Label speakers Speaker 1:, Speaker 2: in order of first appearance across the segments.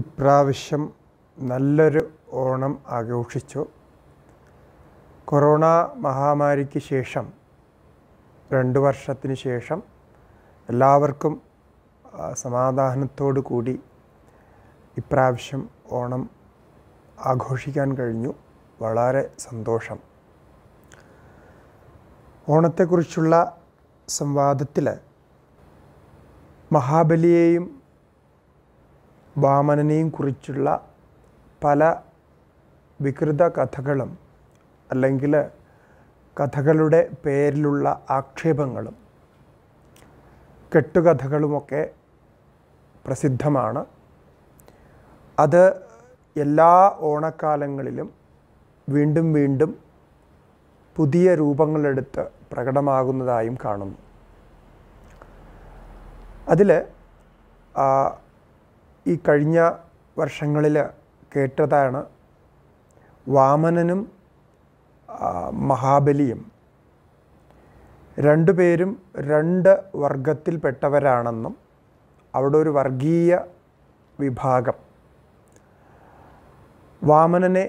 Speaker 1: ഇപ്രാവശ്യം നല്ലൊരു ഓണം ആഘോഷിച്ചു കൊറോണ മഹാമാരിക്ക് ശേഷം രണ്ട് വർഷത്തിന് ശേഷം എല്ലാവർക്കും സമാധാനത്തോടു കൂടി ഇപ്രാവശ്യം ഓണം ആഘോഷിക്കാൻ കഴിഞ്ഞു വളരെ സന്തോഷം ഓണത്തെക്കുറിച്ചുള്ള സംവാദത്തിൽ മഹാബലിയെയും വാമനനെയും കുറിച്ചുള്ള പല വികൃത കഥകളും അല്ലെങ്കിൽ കഥകളുടെ പേരിലുള്ള ആക്ഷേപങ്ങളും കെട്ടുകഥകളുമൊക്കെ പ്രസിദ്ധമാണ് അത് എല്ലാ ഓണക്കാലങ്ങളിലും വീണ്ടും വീണ്ടും പുതിയ രൂപങ്ങളെടുത്ത് പ്രകടമാകുന്നതായും കാണുന്നു അതിൽ ഈ കഴിഞ്ഞ വർഷങ്ങളിൽ കേട്ടതാണ് വാമനനും മഹാബലിയും രണ്ടുപേരും രണ്ട് വർഗത്തിൽപ്പെട്ടവരാണെന്നും അവിടെ ഒരു വർഗീയ വിഭാഗം വാമനനെ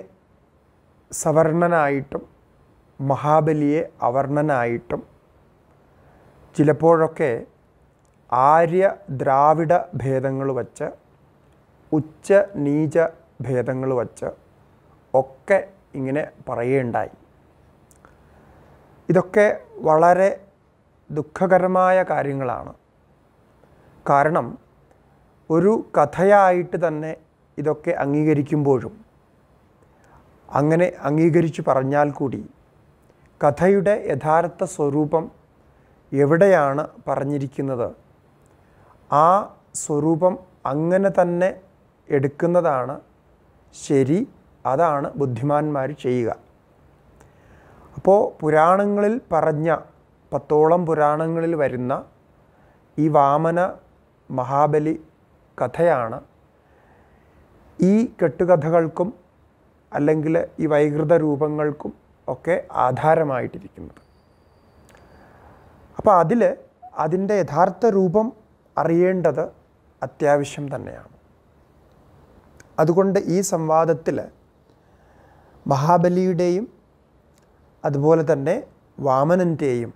Speaker 1: സവർണനായിട്ടും മഹാബലിയെ അവർണനായിട്ടും ചിലപ്പോഴൊക്കെ ആര്യ ദ്രാവിഡ ഭേദങ്ങൾ വച്ച് ഉച്ച നീച ഭേദങ്ങൾ വച്ച് ഒക്കെ ഇങ്ങനെ പറയുകയുണ്ടായി ഇതൊക്കെ വളരെ ദുഃഖകരമായ കാര്യങ്ങളാണ് കാരണം ഒരു കഥയായിട്ട് തന്നെ ഇതൊക്കെ അംഗീകരിക്കുമ്പോഴും അങ്ങനെ അംഗീകരിച്ചു പറഞ്ഞാൽ കൂടി കഥയുടെ യഥാർത്ഥ സ്വരൂപം എവിടെയാണ് പറഞ്ഞിരിക്കുന്നത് ആ സ്വരൂപം അങ്ങനെ തന്നെ എടുക്കുന്നതാണ് ശരി അതാണ് ബുദ്ധിമാന്മാർ ചെയ്യുക അപ്പോൾ പുരാണങ്ങളിൽ പറഞ്ഞ പത്തോളം പുരാണങ്ങളിൽ വരുന്ന ഈ വാമന മഹാബലി കഥയാണ് ഈ കെട്ടുകഥകൾക്കും അല്ലെങ്കിൽ ഈ വൈകൃത രൂപങ്ങൾക്കും ഒക്കെ ആധാരമായിട്ടിരിക്കുന്നത് അപ്പോൾ അതിൽ അതിൻ്റെ യഥാർത്ഥ രൂപം അറിയേണ്ടത് അത്യാവശ്യം തന്നെയാണ് അതുകൊണ്ട് ഈ സംവാദത്തിൽ മഹാബലിയുടെയും അതുപോലെ തന്നെ വാമനൻ്റെയും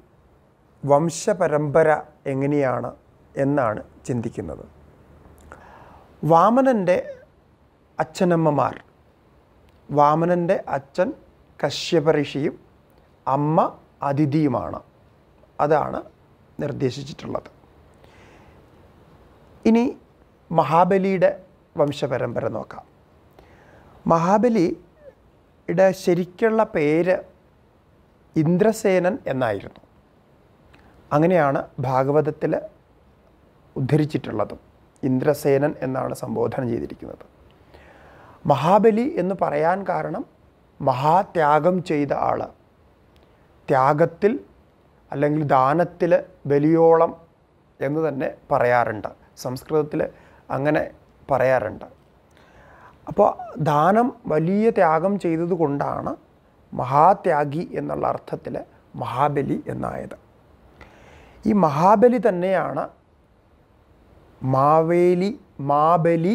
Speaker 1: വംശപരമ്പര എങ്ങനെയാണ് എന്നാണ് ചിന്തിക്കുന്നത് വാമനൻ്റെ അച്ഛനമ്മമാർ വാമനൻ്റെ അച്ഛൻ കശ്യപരിഷിയും അമ്മ അതിഥിയുമാണ് അതാണ് നിർദ്ദേശിച്ചിട്ടുള്ളത് ഇനി മഹാബലിയുടെ വംശപരമ്പര നോക്കാം മഹാബലിയുടെ ശരിക്കുള്ള പേര് ഇന്ദ്രസേനൻ എന്നായിരുന്നു അങ്ങനെയാണ് ഭാഗവതത്തിൽ ഉദ്ധരിച്ചിട്ടുള്ളതും ഇന്ദ്രസേനൻ എന്നാണ് സംബോധന ചെയ്തിരിക്കുന്നത് മഹാബലി എന്ന് പറയാൻ കാരണം മഹാത്യാഗം ചെയ്ത ആൾ ത്യാഗത്തിൽ അല്ലെങ്കിൽ ദാനത്തിൽ ബലിയോളം എന്ന് തന്നെ പറയാറുണ്ട് സംസ്കൃതത്തിൽ അങ്ങനെ പറയാറുണ്ട് അപ്പോൾ ദാനം വലിയ ത്യാഗം ചെയ്തതുകൊണ്ടാണ് മഹാത്യാഗി എന്നുള്ള അർത്ഥത്തിൽ മഹാബലി എന്നായത് ഈ മഹാബലി തന്നെയാണ് മാവേലി മാബലി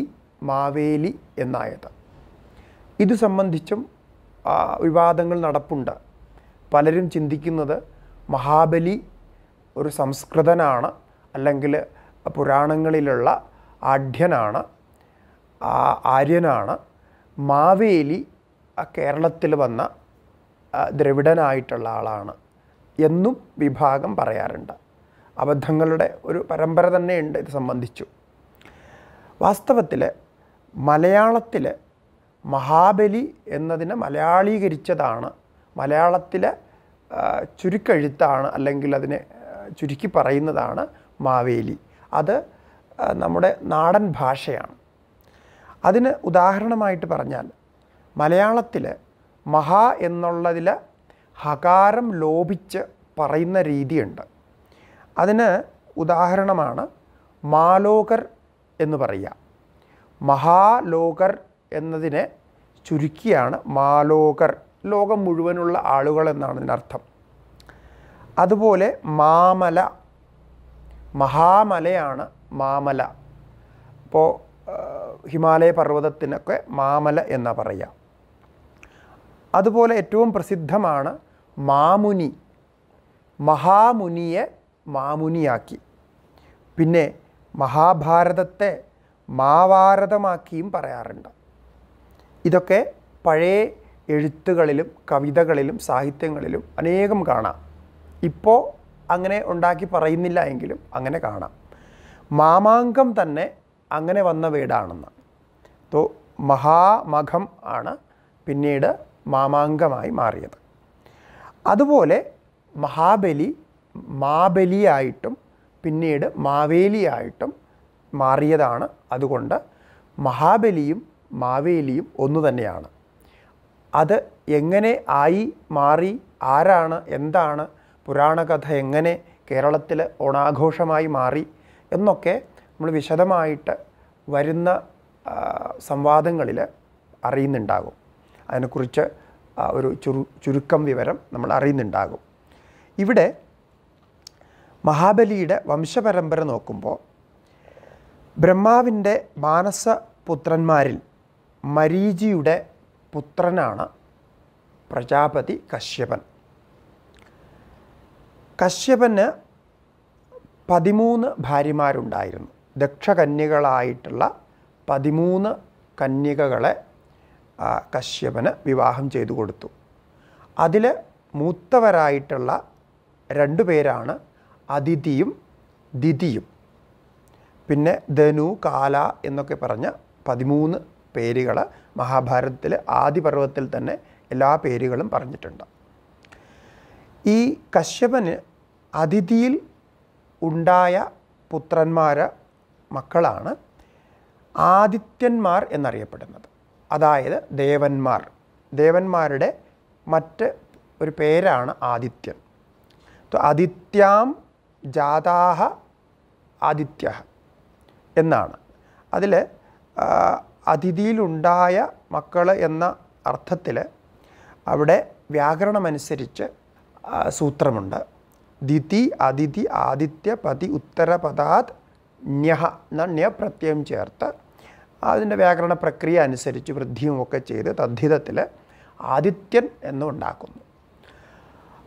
Speaker 1: മാവേലി എന്നായത് ഇത് സംബന്ധിച്ചും വിവാദങ്ങൾ നടപ്പുണ്ട് പലരും ചിന്തിക്കുന്നത് മഹാബലി ഒരു സംസ്കൃതനാണ് അല്ലെങ്കിൽ പുരാണങ്ങളിലുള്ള ആഢ്യനാണ് ആര്യനാണ് മാവേലി കേരളത്തിൽ വന്ന ദ്രവിഡനായിട്ടുള്ള ആളാണ് എന്നും വിഭാഗം പറയാറുണ്ട് അബദ്ധങ്ങളുടെ ഒരു പരമ്പര തന്നെയുണ്ട് ഇത് സംബന്ധിച്ചു വാസ്തവത്തിൽ മലയാളത്തിൽ മഹാബലി എന്നതിനെ മലയാളീകരിച്ചതാണ് മലയാളത്തിലെ ചുരുക്കെഴുത്താണ് അല്ലെങ്കിൽ അതിനെ ചുരുക്കി പറയുന്നതാണ് മാവേലി അത് നമ്മുടെ നാടൻ ഭാഷയാണ് അതിന് ഉദാഹരണമായിട്ട് പറഞ്ഞാൽ മലയാളത്തിൽ മഹാ എന്നുള്ളതിൽ ഹകാരം ലോപിച്ച് പറയുന്ന രീതിയുണ്ട് അതിന് ഉദാഹരണമാണ് മാലോകർ എന്ന് പറയുക മഹാലോകർ എന്നതിനെ ചുരുക്കിയാണ് മാലോകർ ലോകം മുഴുവനുള്ള ആളുകൾ എന്നാണ് ഇതിനർത്ഥം അതുപോലെ മാമല മഹാമലയാണ് മാമല അപ്പോൾ ഹിമാലയ പർവ്വതത്തിനൊക്കെ മാമല എന്ന പറയാം അതുപോലെ ഏറ്റവും പ്രസിദ്ധമാണ് മാമുനി മഹാമുനിയെ മാമുനിയാക്കി പിന്നെ മഹാഭാരതത്തെ മാവാരതമാക്കിയും പറയാറുണ്ട് ഇതൊക്കെ പഴയ എഴുത്തുകളിലും കവിതകളിലും സാഹിത്യങ്ങളിലും അനേകം കാണാം ഇപ്പോൾ അങ്ങനെ ഉണ്ടാക്കി പറയുന്നില്ല എങ്കിലും അങ്ങനെ കാണാം മാമാങ്കം തന്നെ അങ്ങനെ വന്ന വീടാണെന്ന് തോ മഹാമഖം ആണ് പിന്നീട് മാമാങ്കമായി മാറിയത് അതുപോലെ മഹാബലി മാബലിയായിട്ടും പിന്നീട് മാവേലിയായിട്ടും മാറിയതാണ് അതുകൊണ്ട് മഹാബലിയും മാവേലിയും ഒന്നു തന്നെയാണ് അത് എങ്ങനെ ആയി മാറി ആരാണ് എന്താണ് പുരാണകഥ എങ്ങനെ കേരളത്തിൽ ഓണാഘോഷമായി മാറി എന്നൊക്കെ നമ്മൾ വിശദമായിട്ട് വരുന്ന സംവാദങ്ങളിൽ അറിയുന്നുണ്ടാകും അതിനെക്കുറിച്ച് ഒരു ചുരു ചുരുക്കം വിവരം നമ്മൾ അറിയുന്നുണ്ടാകും ഇവിടെ മഹാബലിയുടെ വംശപരമ്പര നോക്കുമ്പോൾ ബ്രഹ്മാവിൻ്റെ മാനസ പുത്രന്മാരിൽ മരീചിയുടെ പുത്രനാണ് പ്രജാപതി കശ്യപൻ കശ്യപന് പതിമൂന്ന് ഭാര്യമാരുണ്ടായിരുന്നു ദക്ഷകന്യകളായിട്ടുള്ള പതിമൂന്ന് കന്യകകളെ കശ്യപന് വിവാഹം ചെയ്തു കൊടുത്തു അതിൽ മൂത്തവരായിട്ടുള്ള രണ്ടു പേരാണ് അതിഥിയും ദിതിയും പിന്നെ ധനു കാല എന്നൊക്കെ പറഞ്ഞ പതിമൂന്ന് പേരുകൾ മഹാഭാരതത്തിൽ ആദിപർവത്തിൽ തന്നെ എല്ലാ പേരുകളും പറഞ്ഞിട്ടുണ്ട് ഈ കശ്യപന് അതിഥിയിൽ ഉണ്ടായ പുത്രന്മാർ മക്കളാണ് ആദിത്യന്മാർ എന്നറിയപ്പെടുന്നത് അതായത് ദേവന്മാർ ദേവന്മാരുടെ മറ്റ് ഒരു പേരാണ് ആദിത്യൻ അതിത്യാം ജാതാഹ ആദിത്യ എന്നാണ് അതിൽ അതിഥിയിലുണ്ടായ മക്കൾ എന്ന അർത്ഥത്തിൽ അവിടെ വ്യാകരണമനുസരിച്ച് സൂത്രമുണ്ട് ദിതി അതിഥി ആദിത്യ പതി ഉത്തരപദാത് ന്യഹ എന്നാൽ ന്യ പ്രത്യയം ചേർത്ത് അതിൻ്റെ വ്യാകരണ പ്രക്രിയ അനുസരിച്ച് വൃദ്ധിയും ഒക്കെ ചെയ്ത് തദ്ധിതത്തിൽ ആദിത്യൻ എന്നുണ്ടാക്കുന്നു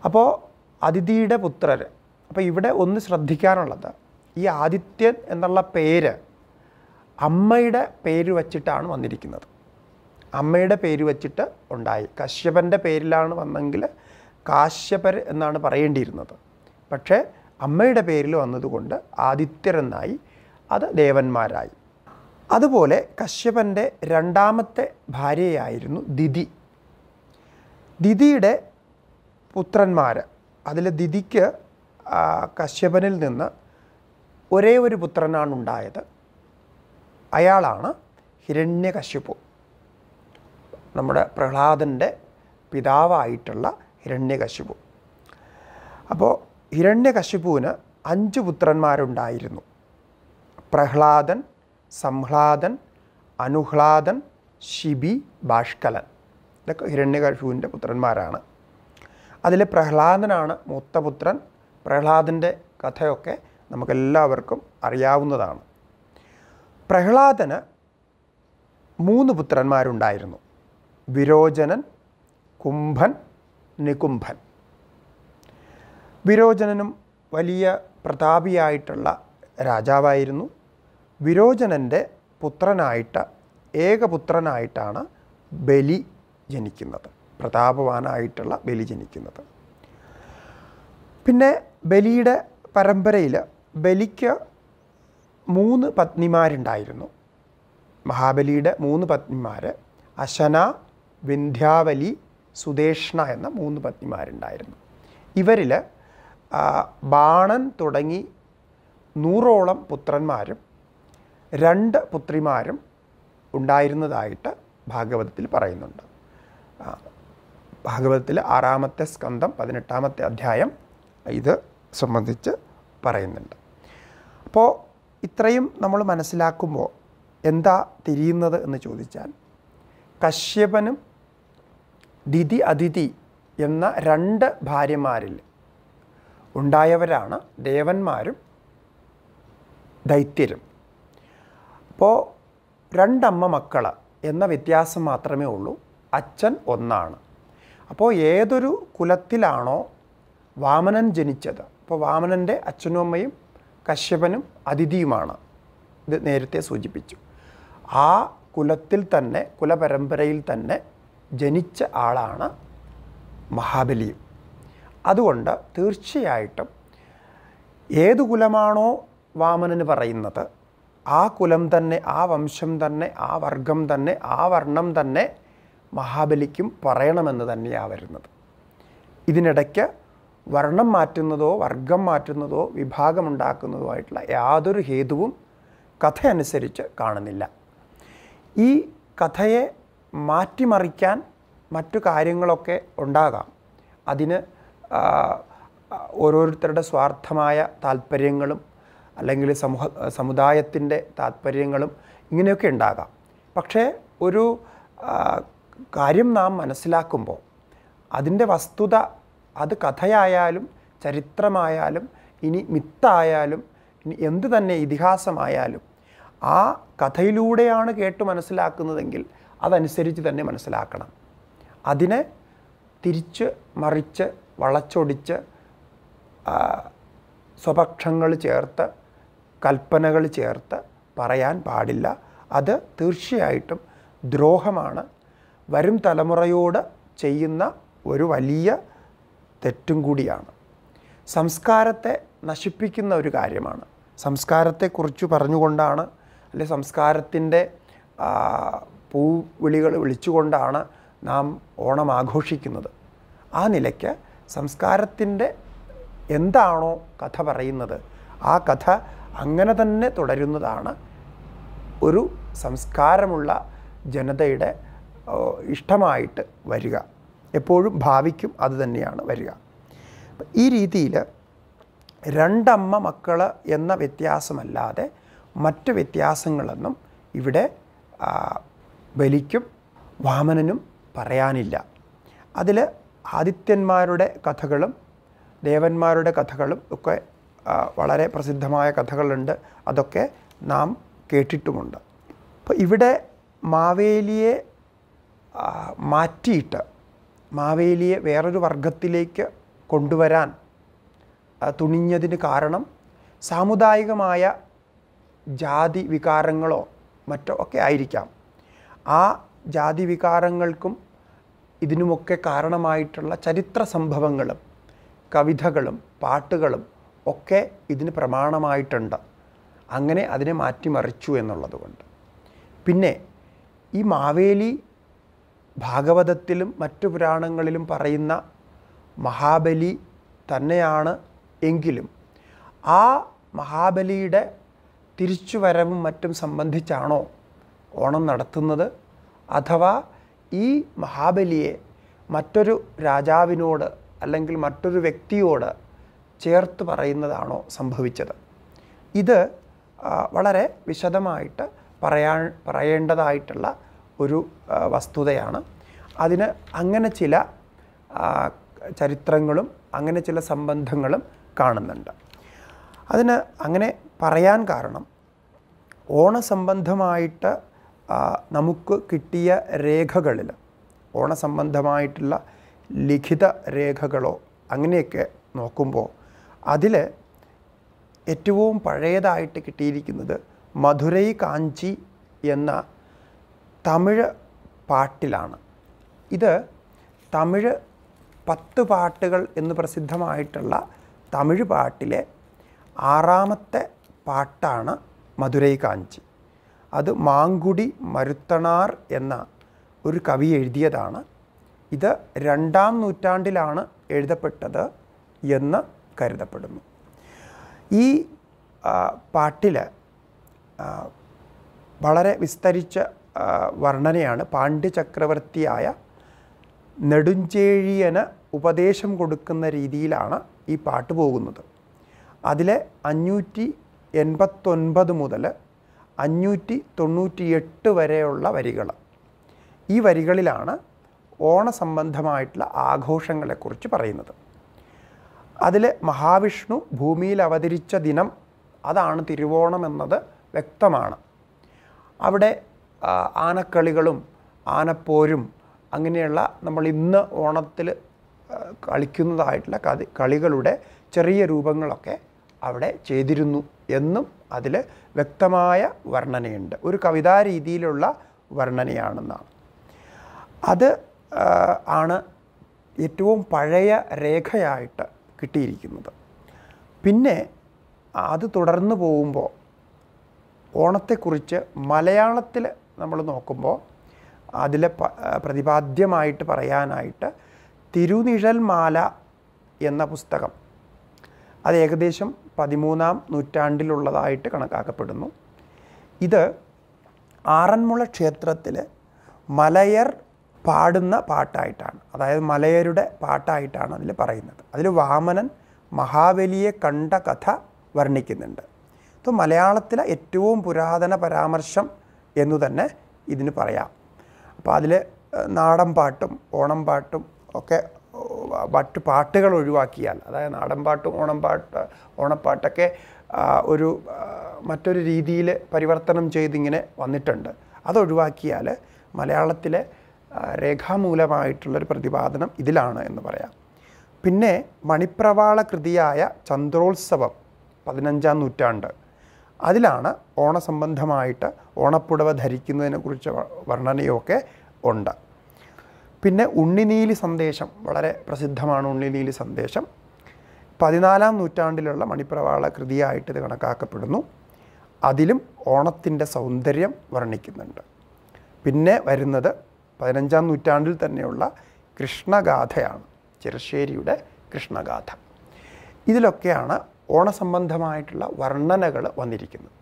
Speaker 1: അപ്പോൾ അതിഥിയുടെ പുത്രർ അപ്പോൾ ഇവിടെ ഒന്ന് ശ്രദ്ധിക്കാനുള്ളത് ഈ ആദിത്യൻ എന്നുള്ള പേര് അമ്മയുടെ പേര് വച്ചിട്ടാണ് വന്നിരിക്കുന്നത് അമ്മയുടെ പേര് വച്ചിട്ട് ഉണ്ടായി കശ്യപൻ്റെ പേരിലാണ് വന്നെങ്കിൽ കാശ്യപർ എന്നാണ് പറയേണ്ടിയിരുന്നത് പക്ഷേ അമ്മയുടെ പേരിൽ വന്നതുകൊണ്ട് ആദിത്യരെന്നായി അത് ദേവന്മാരായി അതുപോലെ കശ്യപൻ്റെ രണ്ടാമത്തെ ഭാര്യയായിരുന്നു ദിതി ദിതിയുടെ പുത്രന്മാർ അതിൽ ദിതിക്ക് കശ്യപനിൽ നിന്ന് ഒരേ ഒരു പുത്രനാണ് ഉണ്ടായത് അയാളാണ് ഹിരണ്യകശ്യപു നമ്മുടെ പ്രഹ്ലാദൻ്റെ പിതാവായിട്ടുള്ള ഹിരണ്യകശ്യപു അപ്പോൾ ഹിരണ്യകശിപുവിന് അഞ്ച് പുത്രന്മാരുണ്ടായിരുന്നു പ്രഹ്ലാദൻ സംഹ്ലാദൻ അനുഹ്ലാദൻ ശിബി ബാഷ്കലൻ ഇതൊക്കെ ഹിരണ്യകശുവിൻ്റെ പുത്രന്മാരാണ് അതിൽ പ്രഹ്ലാദനാണ് മൂത്തപുത്രൻ പ്രഹ്ലാദൻ്റെ കഥയൊക്കെ നമുക്കെല്ലാവർക്കും അറിയാവുന്നതാണ് പ്രഹ്ലാദന് മൂന്ന് പുത്രന്മാരുണ്ടായിരുന്നു വിരോചനൻ കുംഭൻ നികുംഭൻ വിരോചനനും വലിയ പ്രതാപിയായിട്ടുള്ള രാജാവായിരുന്നു വിരോചനൻ്റെ പുത്രനായിട്ട് ഏകപുത്രനായിട്ടാണ് ബലി ജനിക്കുന്നത് പ്രതാപവാനായിട്ടുള്ള ബലി ജനിക്കുന്നത് പിന്നെ ബലിയുടെ പരമ്പരയിൽ ബലിക്ക് മൂന്ന് പത്നിമാരുണ്ടായിരുന്നു മഹാബലിയുടെ മൂന്ന് പത്നിമാർ അശന വിന്ധ്യാവലി സുദേഷ്ണ എന്ന മൂന്ന് പത്നിമാരുണ്ടായിരുന്നു ഇവരിൽ ബാണൻ തുടങ്ങി നൂറോളം പുത്രന്മാരും രണ്ട് പുത്രിമാരും ഉണ്ടായിരുന്നതായിട്ട് ഭാഗവതത്തിൽ പറയുന്നുണ്ട് ഭാഗവതത്തിൽ ആറാമത്തെ സ്കന്ധം പതിനെട്ടാമത്തെ അധ്യായം ഇത് സംബന്ധിച്ച് പറയുന്നുണ്ട് അപ്പോൾ ഇത്രയും നമ്മൾ മനസ്സിലാക്കുമ്പോൾ എന്താ തിരിയുന്നത് എന്ന് ചോദിച്ചാൽ കശ്യപനും ദിതി അതിഥി എന്ന രണ്ട് ഭാര്യമാരിൽ ഉണ്ടായവരാണ് ദേവന്മാരും ദൈത്യരും അപ്പോൾ രണ്ടമ്മ മക്കൾ എന്ന വ്യത്യാസം മാത്രമേ ഉള്ളൂ അച്ഛൻ ഒന്നാണ് അപ്പോൾ ഏതൊരു കുലത്തിലാണോ വാമനൻ ജനിച്ചത് അപ്പോൾ വാമനൻ്റെ അച്ഛനും അമ്മയും കശ്യപനും അതിഥിയുമാണ് ഇത് നേരത്തെ സൂചിപ്പിച്ചു ആ കുലത്തിൽ തന്നെ കുലപരമ്പരയിൽ തന്നെ ജനിച്ച ആളാണ് മഹാബലിയും അതുകൊണ്ട് തീർച്ചയായിട്ടും ഏതു കുലമാണോ വാമനന് പറയുന്നത് ആ കുലം തന്നെ ആ വംശം തന്നെ ആ വർഗം തന്നെ ആ വർണ്ണം തന്നെ മഹാബലിക്കും പറയണമെന്ന് തന്നെയാണ് വരുന്നത് ഇതിനിടയ്ക്ക് വർണ്ണം മാറ്റുന്നതോ വർഗം മാറ്റുന്നതോ വിഭാഗമുണ്ടാക്കുന്നതോ ആയിട്ടുള്ള യാതൊരു ഹേതുവും കഥ അനുസരിച്ച് കാണുന്നില്ല ഈ കഥയെ മാറ്റിമറിക്കാൻ മറ്റു കാര്യങ്ങളൊക്കെ ഉണ്ടാകാം അതിന് ഓരോരുത്തരുടെ സ്വാർത്ഥമായ താല്പര്യങ്ങളും അല്ലെങ്കിൽ സമൂഹ സമുദായത്തിൻ്റെ താല്പര്യങ്ങളും ഇങ്ങനെയൊക്കെ ഉണ്ടാകാം പക്ഷേ ഒരു കാര്യം നാം മനസ്സിലാക്കുമ്പോൾ അതിൻ്റെ വസ്തുത അത് കഥയായാലും ചരിത്രമായാലും ഇനി മിത്തായാലും ഇനി എന്ത് തന്നെ ഇതിഹാസമായാലും ആ കഥയിലൂടെയാണ് കേട്ട് മനസ്സിലാക്കുന്നതെങ്കിൽ അതനുസരിച്ച് തന്നെ മനസ്സിലാക്കണം അതിനെ തിരിച്ച് മറിച്ച് വളച്ചൊടിച്ച് സ്വപക്ഷങ്ങൾ ചേർത്ത് കൽപ്പനകൾ ചേർത്ത് പറയാൻ പാടില്ല അത് തീർച്ചയായിട്ടും ദ്രോഹമാണ് വരും തലമുറയോട് ചെയ്യുന്ന ഒരു വലിയ തെറ്റും കൂടിയാണ് സംസ്കാരത്തെ നശിപ്പിക്കുന്ന ഒരു കാര്യമാണ് സംസ്കാരത്തെക്കുറിച്ച് പറഞ്ഞുകൊണ്ടാണ് അല്ലെ സംസ്കാരത്തിൻ്റെ പൂവിളികൾ വിളിച്ചുകൊണ്ടാണ് നാം ഓണം ആഘോഷിക്കുന്നത് ആ നിലയ്ക്ക് സംസ്കാരത്തിൻ്റെ എന്താണോ കഥ പറയുന്നത് ആ കഥ അങ്ങനെ തന്നെ തുടരുന്നതാണ് ഒരു സംസ്കാരമുള്ള ജനതയുടെ ഇഷ്ടമായിട്ട് വരിക എപ്പോഴും ഭാവിക്കും അത് തന്നെയാണ് വരിക ഈ രീതിയിൽ രണ്ടമ്മ മക്കൾ എന്ന വ്യത്യാസമല്ലാതെ മറ്റ് വ്യത്യാസങ്ങളൊന്നും ഇവിടെ ബലിക്കും വാമനനും പറയാനില്ല അതിൽ ആദിത്യന്മാരുടെ കഥകളും ദേവന്മാരുടെ കഥകളും ഒക്കെ വളരെ പ്രസിദ്ധമായ കഥകളുണ്ട് അതൊക്കെ നാം കേട്ടിട്ടുമുണ്ട് അപ്പോൾ ഇവിടെ മാവേലിയെ മാറ്റിയിട്ട് മാവേലിയെ വേറൊരു വർഗത്തിലേക്ക് കൊണ്ടുവരാൻ തുണിഞ്ഞതിന് കാരണം സാമുദായികമായ ജാതി വികാരങ്ങളോ മറ്റോ ഒക്കെ ആയിരിക്കാം ആ ജാതി വികാരങ്ങൾക്കും ഇതിനുമൊക്കെ കാരണമായിട്ടുള്ള ചരിത്ര സംഭവങ്ങളും കവിതകളും പാട്ടുകളും ഒക്കെ ഇതിന് പ്രമാണമായിട്ടുണ്ട് അങ്ങനെ അതിനെ മാറ്റിമറിച്ചു എന്നുള്ളതുകൊണ്ട് പിന്നെ ഈ മാവേലി ഭാഗവതത്തിലും മറ്റു പുരാണങ്ങളിലും പറയുന്ന മഹാബലി തന്നെയാണ് എങ്കിലും ആ മഹാബലിയുടെ തിരിച്ചുവരവും മറ്റും സംബന്ധിച്ചാണോ ഓണം നടത്തുന്നത് അഥവാ ഈ മഹാബലിയെ മറ്റൊരു രാജാവിനോട് അല്ലെങ്കിൽ മറ്റൊരു വ്യക്തിയോട് ചേർത്ത് പറയുന്നതാണോ സംഭവിച്ചത് ഇത് വളരെ വിശദമായിട്ട് പറയാൻ പറയേണ്ടതായിട്ടുള്ള ഒരു വസ്തുതയാണ് അതിന് അങ്ങനെ ചില ചരിത്രങ്ങളും അങ്ങനെ ചില സംബന്ധങ്ങളും കാണുന്നുണ്ട് അതിന് അങ്ങനെ പറയാൻ കാരണം ഓണസംബന്ധമായിട്ട് നമുക്ക് കിട്ടിയ രേഖകളിൽ ഓണസംബന്ധമായിട്ടുള്ള ലിഖിത രേഖകളോ അങ്ങനെയൊക്കെ നോക്കുമ്പോൾ അതിൽ ഏറ്റവും പഴയതായിട്ട് കിട്ടിയിരിക്കുന്നത് മധുരൈ കാഞ്ചി എന്ന തമിഴ് പാട്ടിലാണ് ഇത് തമിഴ് പത്ത് പാട്ടുകൾ എന്ന് പ്രസിദ്ധമായിട്ടുള്ള തമിഴ് പാട്ടിലെ ആറാമത്തെ പാട്ടാണ് മധുരൈ കാഞ്ചി അത് മാങ്കുടി മരുത്തണാർ എന്ന ഒരു കവി എഴുതിയതാണ് ഇത് രണ്ടാം നൂറ്റാണ്ടിലാണ് എഴുതപ്പെട്ടത് എന്ന് കരുതപ്പെടുന്നു ഈ പാട്ടിൽ വളരെ വിസ്തരിച്ച വർണ്ണനയാണ് പാണ്ഡ്യചക്രവർത്തിയായ നെടുഞ്ചേഴിയന് ഉപദേശം കൊടുക്കുന്ന രീതിയിലാണ് ഈ പാട്ട് പോകുന്നത് അതിലെ അഞ്ഞൂറ്റി എൺപത്തൊൻപത് മുതൽ അഞ്ഞൂറ്റി തൊണ്ണൂറ്റിയെട്ട് വരെയുള്ള വരികൾ ഈ വരികളിലാണ് ഓണസംബന്ധമായിട്ടുള്ള ആഘോഷങ്ങളെക്കുറിച്ച് പറയുന്നത് അതിൽ മഹാവിഷ്ണു ഭൂമിയിൽ അവതരിച്ച ദിനം അതാണ് തിരുവോണം എന്നത് വ്യക്തമാണ് അവിടെ ആനക്കളികളും ആനപ്പോരും അങ്ങനെയുള്ള നമ്മൾ ഇന്ന് ഓണത്തിൽ കളിക്കുന്നതായിട്ടുള്ള കളികളുടെ ചെറിയ രൂപങ്ങളൊക്കെ അവിടെ ചെയ്തിരുന്നു എന്നും അതിൽ വ്യക്തമായ വർണ്ണനയുണ്ട് ഒരു കവിതാ രീതിയിലുള്ള വർണ്ണനയാണെന്നാണ് അത് ആണ് ഏറ്റവും പഴയ രേഖയായിട്ട് കിട്ടിയിരിക്കുന്നത് പിന്നെ അത് തുടർന്ന് പോകുമ്പോൾ ഓണത്തെക്കുറിച്ച് മലയാളത്തിൽ നമ്മൾ നോക്കുമ്പോൾ അതിൽ പ്രതിപാദ്യമായിട്ട് പറയാനായിട്ട് തിരുനിഴൽമാല എന്ന പുസ്തകം അത് ഏകദേശം പതിമൂന്നാം നൂറ്റാണ്ടിലുള്ളതായിട്ട് കണക്കാക്കപ്പെടുന്നു ഇത് ആറന്മുള ക്ഷേത്രത്തിൽ മലയർ പാടുന്ന പാട്ടായിട്ടാണ് അതായത് മലയരുടെ പാട്ടായിട്ടാണ് അതിൽ പറയുന്നത് അതിൽ വാമനൻ മഹാബലിയെ കണ്ട കഥ വർണ്ണിക്കുന്നുണ്ട് അപ്പോൾ മലയാളത്തിലെ ഏറ്റവും പുരാതന പരാമർശം എന്നു തന്നെ ഇതിന് പറയാം അപ്പോൾ അതിൽ നാടൻ പാട്ടും ഓണം പാട്ടും ഒക്കെ മറ്റ് പാട്ടുകൾ ഒഴിവാക്കിയാൽ അതായത് നാടൻപാട്ടും ഓണംപാട്ട് ഓണപ്പാട്ടൊക്കെ ഒരു മറ്റൊരു രീതിയിൽ പരിവർത്തനം ചെയ്തിങ്ങനെ വന്നിട്ടുണ്ട് അതൊഴിവാക്കിയാൽ മലയാളത്തിലെ രേഖാമൂലമായിട്ടുള്ളൊരു പ്രതിപാദനം ഇതിലാണ് എന്ന് പറയാം പിന്നെ മണിപ്രവാള കൃതിയായ ചന്ദ്രോത്സവം പതിനഞ്ചാം നൂറ്റാണ്ട് അതിലാണ് ഓണസംബന്ധമായിട്ട് ഓണപ്പുടവ ധരിക്കുന്നതിനെക്കുറിച്ച് വർണ്ണനയൊക്കെ ഉണ്ട് പിന്നെ ഉണ്ണിനീലി സന്ദേശം വളരെ പ്രസിദ്ധമാണ് ഉണ്ണിനീലി സന്ദേശം പതിനാലാം നൂറ്റാണ്ടിലുള്ള മണിപ്രവാള കൃതിയായിട്ട് ഇത് കണക്കാക്കപ്പെടുന്നു അതിലും ഓണത്തിൻ്റെ സൗന്ദര്യം വർണ്ണിക്കുന്നുണ്ട് പിന്നെ വരുന്നത് പതിനഞ്ചാം നൂറ്റാണ്ടിൽ തന്നെയുള്ള കൃഷ്ണഗാഥയാണ് ചെറുശ്ശേരിയുടെ കൃഷ്ണഗാഥ ഇതിലൊക്കെയാണ് ഓണസംബന്ധമായിട്ടുള്ള വർണ്ണനകൾ വന്നിരിക്കുന്നത്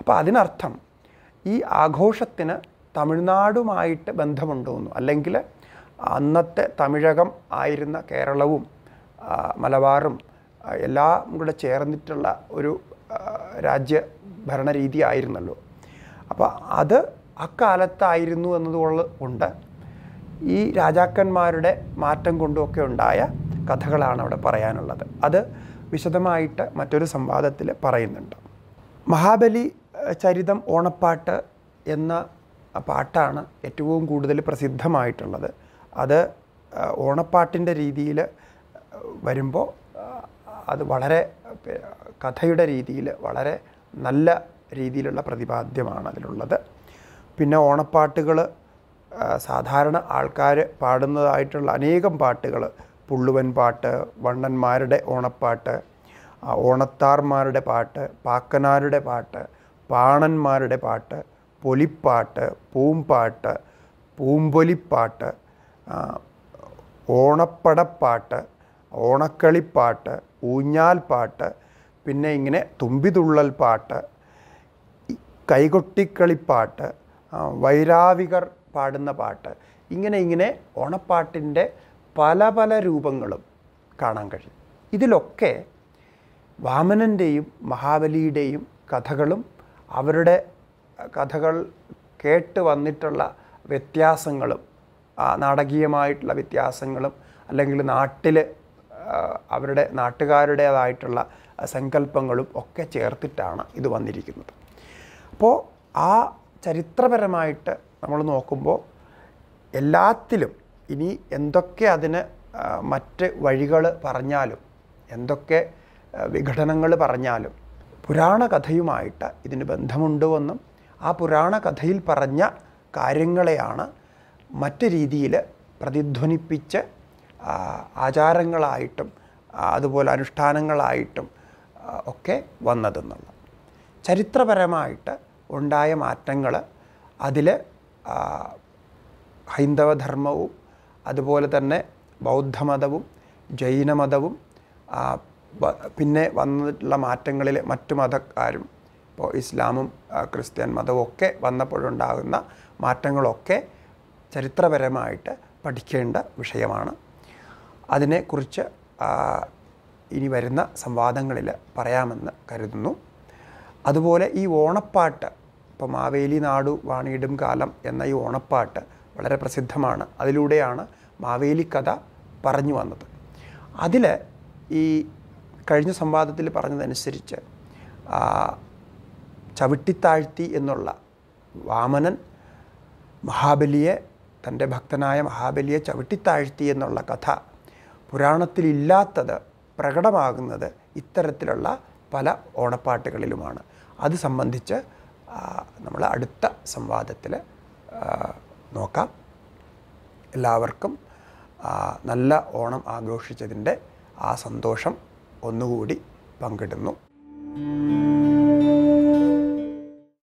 Speaker 1: അപ്പോൾ അതിനർത്ഥം ഈ ആഘോഷത്തിന് തമിഴ്നാടുമായിട്ട് ബന്ധമുണ്ടോന്നു അല്ലെങ്കിൽ അന്നത്തെ തമിഴകം ആയിരുന്ന കേരളവും മലബാറും എല്ലാം കൂടെ ചേർന്നിട്ടുള്ള ഒരു രാജ്യ ഭരണരീതി ആയിരുന്നല്ലോ അപ്പോൾ അത് അക്കാലത്തായിരുന്നു എന്നതുകൊണ്ട് ഉണ്ട് ഈ രാജാക്കന്മാരുടെ മാറ്റം കൊണ്ടുമൊക്കെ ഉണ്ടായ കഥകളാണ് അവിടെ പറയാനുള്ളത് അത് വിശദമായിട്ട് മറ്റൊരു സംവാദത്തിൽ പറയുന്നുണ്ട് മഹാബലി ചരിതം ഓണപ്പാട്ട് എന്ന പാട്ടാണ് ഏറ്റവും കൂടുതൽ പ്രസിദ്ധമായിട്ടുള്ളത് അത് ഓണപ്പാട്ടിൻ്റെ രീതിയിൽ വരുമ്പോൾ അത് വളരെ കഥയുടെ രീതിയിൽ വളരെ നല്ല രീതിയിലുള്ള പ്രതിപാദ്യമാണ് അതിലുള്ളത് പിന്നെ ഓണപ്പാട്ടുകൾ സാധാരണ ആൾക്കാർ പാടുന്നതായിട്ടുള്ള അനേകം പാട്ടുകൾ പുള്ളുവൻ പാട്ട് വണ്ണന്മാരുടെ ഓണപ്പാട്ട് ഓണത്താർമാരുടെ പാട്ട് പാക്കനാരുടെ പാട്ട് പാണന്മാരുടെ പാട്ട് പൊലിപ്പാട്ട് പൂമ്പാട്ട് പൂമ്പൊലിപ്പാട്ട് ഓണപ്പടപ്പാട്ട് ഓണക്കളിപ്പാട്ട് ഊഞ്ഞാൽപ്പാട്ട് പിന്നെ ഇങ്ങനെ തുമ്പിതുള്ളൽ പാട്ട് കൈകൊട്ടിക്കളിപ്പാട്ട് വൈരാവികർ പാടുന്ന പാട്ട് ഇങ്ങനെ ഇങ്ങനെ ഓണപ്പാട്ടിൻ്റെ പല പല രൂപങ്ങളും കാണാൻ കഴിയും ഇതിലൊക്കെ വാമനൻ്റെയും മഹാബലിയുടെയും കഥകളും അവരുടെ കഥകൾ കേട്ട് വന്നിട്ടുള്ള വ്യത്യാസങ്ങളും നാടകീയമായിട്ടുള്ള വ്യത്യാസങ്ങളും അല്ലെങ്കിൽ നാട്ടിൽ അവരുടെ നാട്ടുകാരുടേതായിട്ടുള്ള സങ്കല്പങ്ങളും ഒക്കെ ചേർത്തിട്ടാണ് ഇത് വന്നിരിക്കുന്നത് അപ്പോൾ ആ ചരിത്രപരമായിട്ട് നമ്മൾ നോക്കുമ്പോൾ എല്ലാത്തിലും ഇനി എന്തൊക്കെ അതിന് മറ്റ് വഴികൾ പറഞ്ഞാലും എന്തൊക്കെ വിഘടനങ്ങൾ പറഞ്ഞാലും പുരാണ കഥയുമായിട്ട് ഇതിന് ബന്ധമുണ്ടോ എന്നും ആ പുരാണ കഥയിൽ പറഞ്ഞ കാര്യങ്ങളെയാണ് മറ്റു രീതിയിൽ പ്രതിധ്വനിപ്പിച്ച് ആചാരങ്ങളായിട്ടും അതുപോലെ അനുഷ്ഠാനങ്ങളായിട്ടും ഒക്കെ വന്നതെന്നുള്ള ചരിത്രപരമായിട്ട് ഉണ്ടായ മാറ്റങ്ങൾ അതിൽ ഹൈന്ദവധർമ്മവും അതുപോലെ തന്നെ ബൗദ്ധമതവും ജൈനമതവും പിന്നെ വന്നിട്ടുള്ള മാറ്റങ്ങളിൽ മറ്റു മതക്കാരും ഇപ്പോൾ ഇസ്ലാമും ക്രിസ്ത്യൻ മതവും ഒക്കെ വന്നപ്പോഴുണ്ടാകുന്ന മാറ്റങ്ങളൊക്കെ ചരിത്രപരമായിട്ട് പഠിക്കേണ്ട വിഷയമാണ് അതിനെക്കുറിച്ച് ഇനി വരുന്ന സംവാദങ്ങളിൽ പറയാമെന്ന് കരുതുന്നു അതുപോലെ ഈ ഓണപ്പാട്ട് ഇപ്പോൾ മാവേലി നാടു വാണിയിടും കാലം എന്ന ഈ ഓണപ്പാട്ട് വളരെ പ്രസിദ്ധമാണ് അതിലൂടെയാണ് മാവേലി കഥ പറഞ്ഞു വന്നത് അതിൽ ഈ കഴിഞ്ഞ സംവാദത്തിൽ പറഞ്ഞതനുസരിച്ച് ചവിട്ടിത്താഴ്ത്തി എന്നുള്ള വാമനൻ മഹാബലിയെ തൻ്റെ ഭക്തനായ മഹാബലിയെ ചവിട്ടിത്താഴ്ത്തി എന്നുള്ള കഥ പുരാണത്തിലില്ലാത്തത് പ്രകടമാകുന്നത് ഇത്തരത്തിലുള്ള പല ഓണപ്പാട്ടുകളിലുമാണ് അത് സംബന്ധിച്ച് നമ്മൾ അടുത്ത സംവാദത്തിൽ നോക്കാം എല്ലാവർക്കും നല്ല ഓണം ആഘോഷിച്ചതിൻ്റെ ആ സന്തോഷം ഒന്നുകൂടി പങ്കിടുന്നു